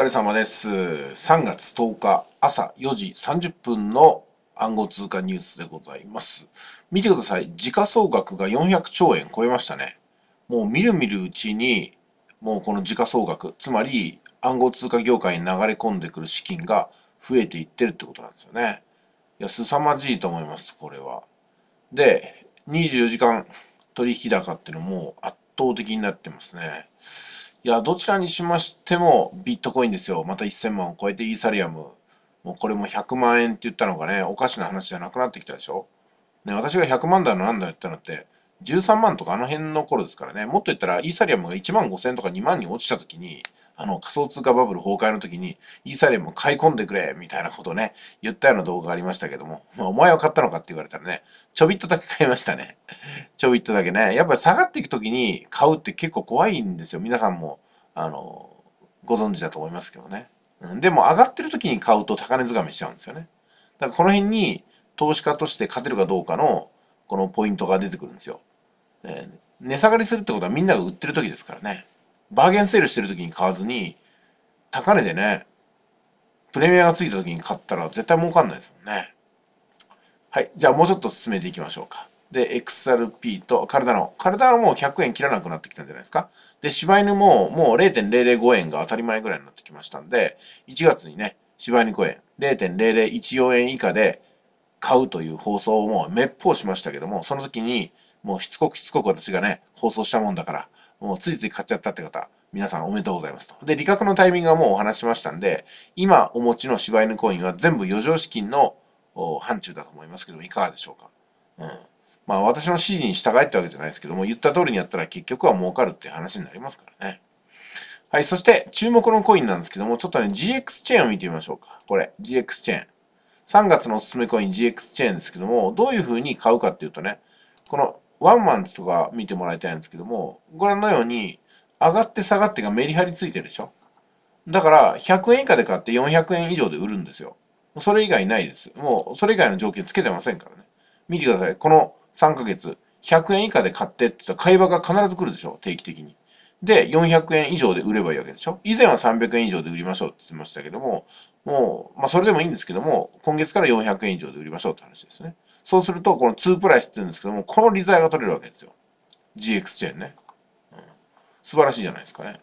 疲れ様です。3月10日朝4時30分の暗号通貨ニュースでございます。見てください。時価総額が400兆円超えましたね。もうみるみるうちに、もうこの時価総額、つまり暗号通貨業界に流れ込んでくる資金が増えていってるってことなんですよね。いや、凄まじいと思います、これは。で、24時間取引高っていうのも圧倒的になってますね。いや、どちらにしましてもビットコインですよ。また1000万を超えてイーサリアム。もうこれも100万円って言ったのがね、おかしな話じゃなくなってきたでしょ。ね、私が100万だのなんだよって言ったのって、13万とかあの辺の頃ですからね、もっと言ったらイーサリアムが1万5 0 0 0とか2万に落ちた時に、あの仮想通貨バブル崩壊の時にイーサリアム買い込んでくれみたいなことね、言ったような動画がありましたけども、まあ、お前は買ったのかって言われたらね、ちょびっとだけ買いましたね。ちょびっとだけね。やっぱり下がっていく時に買うって結構怖いんですよ。皆さんも、あの、ご存知だと思いますけどね。でも上がってる時に買うと高値掴みしちゃうんですよね。だからこの辺に投資家として勝てるかどうかのこのポイントが出てくるんですよ。えー、値下がりするってことはみんなが売ってる時ですからね。バーゲンセールしてる時に買わずに、高値でね、プレミアがついた時に買ったら絶対儲かんないですもんね。はい。じゃあもうちょっと進めていきましょうか。で、XRP とカルダノ。カルダノもう100円切らなくなってきたんじゃないですか。で、柴犬ももう0.005円が当たり前ぐらいになってきましたんで、1月にね、柴犬公園0.0014円以下で買うという放送をもう滅法しましたけども、その時にもうしつこくしつこく私がね、放送したもんだから、もうついつい買っちゃったって方、皆さんおめでとうございますと。で、利確のタイミングはもうお話しましたんで、今お持ちの柴犬コインは全部余剰資金の範疇だと思いますけども、いかがでしょうか。うん。まあ私の指示に従えってわけじゃないですけども、言った通りにやったら結局は儲かるっていう話になりますからね。はい、そして注目のコインなんですけども、ちょっとね、GX チェーンを見てみましょうか。これ、GX チェーン。3月のおすすめコイン GX チェーンですけども、どういう風に買うかっていうとね、このワンマンとか見てもらいたいんですけども、ご覧のように、上がって下がってがメリハリついてるでしょだから、100円以下で買って400円以上で売るんですよ。それ以外ないです。もう、それ以外の条件つけてませんからね。見てください。この3ヶ月、100円以下で買ってって言ったら、会話が必ず来るでしょ定期的に。で、400円以上で売ればいいわけでしょ以前は300円以上で売りましょうって言ってましたけども、もう、まあそれでもいいんですけども、今月から400円以上で売りましょうって話ですね。そうすると、この2プライスって言うんですけども、この利材が取れるわけですよ。GX チェーンね。うん、素晴らしいじゃないですかね。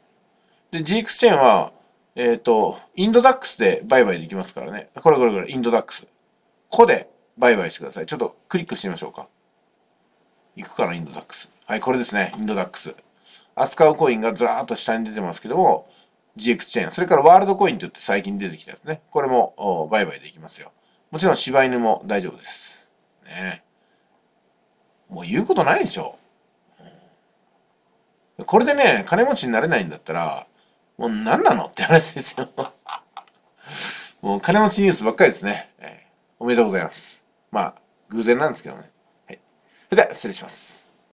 で、GX チェーンは、えっ、ー、と、インドダックスで売買できますからね。これこれこれ、インドダックス。こで売買してください。ちょっとクリックしてみましょうか。行くかな、インドダックス。はい、これですね、インドダックス。扱うコインがずらーっと下に出てますけども、GX チェーン、それからワールドコインって言って最近出てきたやつね。これも売買できますよ。もちろん柴犬も大丈夫です。ねもう言うことないでしょ。これでね、金持ちになれないんだったら、もう何なのって話ですよ。もう金持ちニュースばっかりですね。えー、おめでとうございます。まあ、偶然なんですけどね。はい。それでは、失礼します。